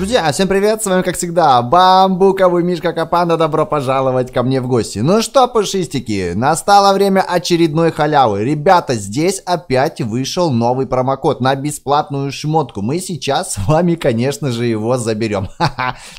Друзья, всем привет, с вами как всегда Бамбуковый Мишка Капанда, добро пожаловать ко мне в гости. Ну что, пушистики, настало время очередной халявы. Ребята, здесь опять вышел новый промокод на бесплатную шмотку. Мы сейчас с вами, конечно же, его заберем.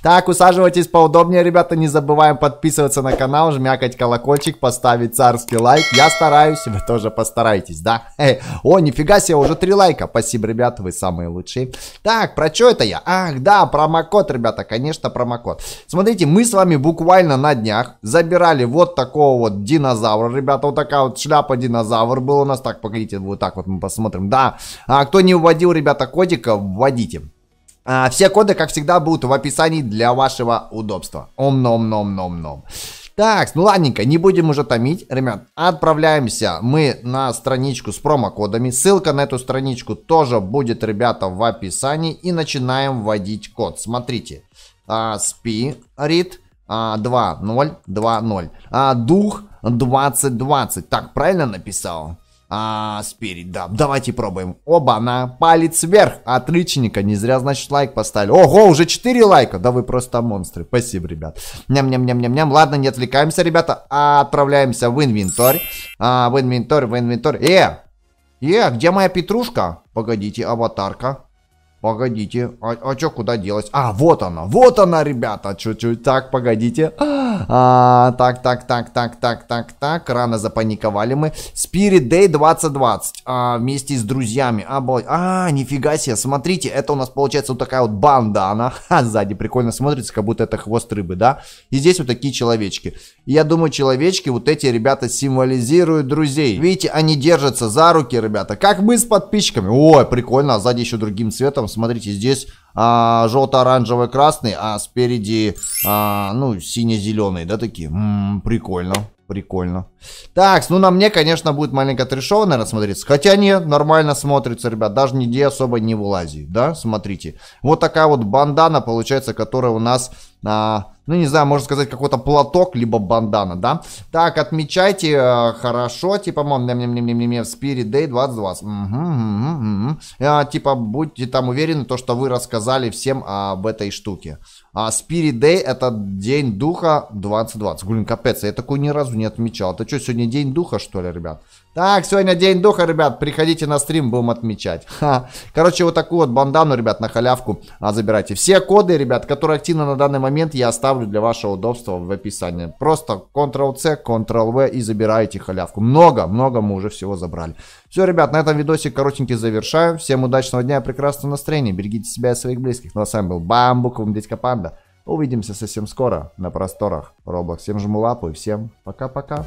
Так, усаживайтесь поудобнее, ребята, не забываем подписываться на канал, жмякать колокольчик, поставить царский лайк. Я стараюсь, вы тоже постарайтесь, да? Э, о, нифига себе, уже три лайка. Спасибо, ребята, вы самые лучшие. Так, про что это я? Ах, да, промокод, ребята, конечно, промокод. Смотрите, мы с вами буквально на днях забирали вот такого вот динозавра, ребята, вот такая вот шляпа динозавр был у нас. Так, погодите, вот так вот мы посмотрим. Да, а кто не вводил, ребята, кодика, вводите. А, все коды, как всегда, будут в описании для вашего удобства. Ом-ном-ном-ном-ном. -ном -ном -ном. -ном. Так, ну ладненько, не будем уже томить, ребят. Отправляемся мы на страничку с промокодами. Ссылка на эту страничку тоже будет, ребята, в описании. И начинаем вводить код. Смотрите. А, спи, рит, а, 2, 0, 2, 0. А, дух 2020. Так, правильно написал? А, спереди, да. Давайте пробуем. Оба, на палец вверх. Отличника, Не зря, значит, лайк поставили. Ого, уже 4 лайка. Да вы просто монстры. Спасибо, ребят. Ням-ням-ням-ням-ням. Ладно, не отвлекаемся, ребята. А, отправляемся в инвентарь. А, в инвентарь, в инвентарь. Э! Э, где моя петрушка? Погодите, аватарка. Погодите, а, а чё, куда делась? А, вот она, вот она, ребята, чуть-чуть, так, погодите. А, а, так, так, так, так, так, так, так. Рано запаниковали мы. Spirit Day 2020. А, вместе с друзьями. А, бой. а, нифига себе. Смотрите, это у нас получается вот такая вот бандана. Ха, сзади прикольно смотрится, как будто это хвост рыбы, да? И здесь вот такие человечки. я думаю, человечки, вот эти ребята символизируют друзей. Видите, они держатся за руки, ребята. Как мы с подписчиками. Ой, прикольно. А сзади еще другим цветом. Смотрите, здесь а, желто-оранжевый, красный, а спереди, а, ну, сине-зеленый, да, такие. М -м, прикольно, прикольно. Так, ну, на мне, конечно, будет маленько трешово, наверное, Хотя нет, нормально смотрится, ребят, даже нигде особо не вылазит, да, смотрите. Вот такая вот бандана, получается, которая у нас... А, ну, не знаю, можно сказать, какой-то платок, либо бандана, да? Так, отмечайте, э, хорошо, типа, мам, ням ням ням ням ням Spirit Day 2020. Угу, угу, угу. А, типа, будьте там уверены, то, что вы рассказали всем об этой штуке. А Spirit Day это День Духа 2020. Блин, капец, я такой ни разу не отмечал. Это что, сегодня День Духа, что ли, ребят? Так, сегодня День Духа, ребят, приходите на стрим, будем отмечать. Ха. Короче, вот такую вот бандану, ребят, на халявку а, забирайте. Все коды, ребят, которые активны на данный момент я оставлю оставлю для вашего удобства в описании. Просто Ctrl-C, Ctrl-V и забираете халявку. Много, много мы уже всего забрали. Все, ребят, на этом видосик коротенький завершаю. Всем удачного дня прекрасного настроения. Берегите себя и своих близких. Ну а с вами был Бамбуковым Дядька Панда. Увидимся совсем скоро на просторах Roblox. Всем жму лапу и всем пока-пока.